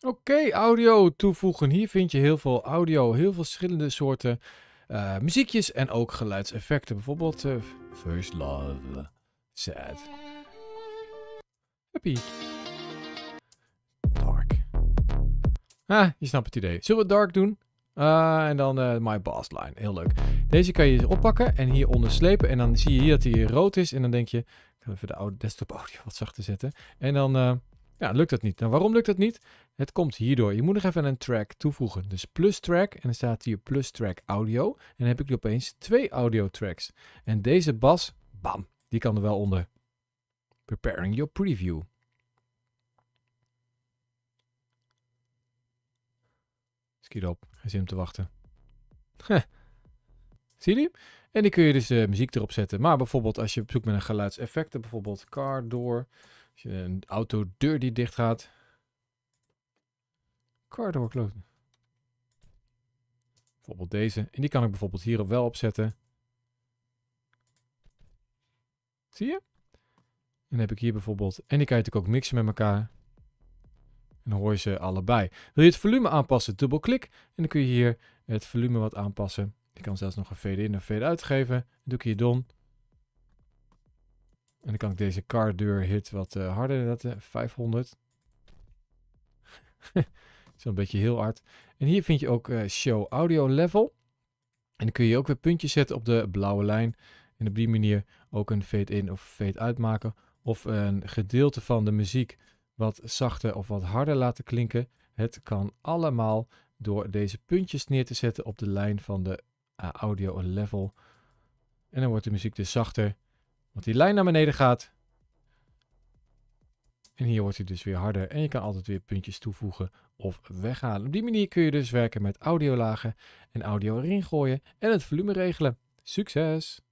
Oké, audio toevoegen. Hier vind je heel veel audio, heel veel verschillende soorten eh, muziekjes en ook geluidseffecten. Bijvoorbeeld eh, First Love, Sad, Happy, Dark. Ah, je snapt het idee. Zullen we Dark doen? Uh, en dan eh, My bassline, Heel leuk. Deze kan je oppakken en hieronder slepen. En dan zie je hier dat hij rood is. En dan denk je, ik ga even de oude desktop audio wat zachter zetten. En dan... Ja, lukt dat niet. Nou, waarom lukt dat niet? Het komt hierdoor. Je moet nog even een track toevoegen. Dus plus track en dan staat hier plus track audio. En dan heb ik opeens twee audio tracks. En deze bas, bam, die kan er wel onder. Preparing your preview. schiet op, geen zin om te wachten. Zie je? En die kun je dus uh, muziek erop zetten. Maar bijvoorbeeld als je op zoek bent naar geluidseffecten, bijvoorbeeld car door. Als je een auto deur die dicht gaat. Car door Bijvoorbeeld deze. En die kan ik bijvoorbeeld hier wel opzetten. Zie je? En dan heb ik hier bijvoorbeeld... En die kan je natuurlijk ook mixen met elkaar. En dan hoor je ze allebei. Wil je het volume aanpassen? Dubbelklik. En dan kun je hier het volume wat aanpassen. Je kan zelfs nog een fade in of fade uitgeven. Dan doe ik hier don dan kan ik deze car deur hit wat eh, harder eh, de 500. Zo'n beetje heel hard. En hier vind je ook eh, show audio level. En dan kun je ook weer puntjes zetten op de blauwe lijn. En op die manier ook een fade in of fade uit maken. Of een gedeelte van de muziek wat zachter of wat harder laten klinken. Het kan allemaal door deze puntjes neer te zetten op de lijn van de audio level. En dan wordt de muziek dus zachter want die lijn naar beneden gaat. En hier wordt hij dus weer harder. En je kan altijd weer puntjes toevoegen of weghalen. Op die manier kun je dus werken met audiolagen en audio erin gooien en het volume regelen. Succes!